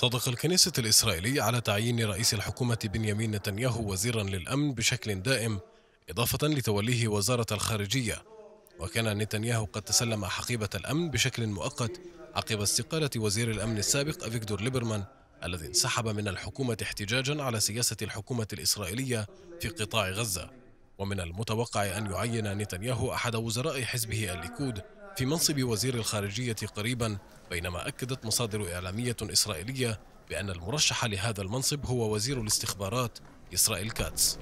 صدق الكنيسة الإسرائيلية على تعيين رئيس الحكومة بنيامين نتنياهو وزيرا للأمن بشكل دائم إضافة لتوليه وزارة الخارجية وكان نتنياهو قد تسلم حقيبة الأمن بشكل مؤقت عقب استقالة وزير الأمن السابق أفيكتور ليبرمان الذي انسحب من الحكومة احتجاجا على سياسة الحكومة الإسرائيلية في قطاع غزة ومن المتوقع أن يعين نتنياهو أحد وزراء حزبه الليكود في منصب وزير الخارجية قريبا بينما أكدت مصادر إعلامية إسرائيلية بأن المرشح لهذا المنصب هو وزير الاستخبارات إسرائيل كاتس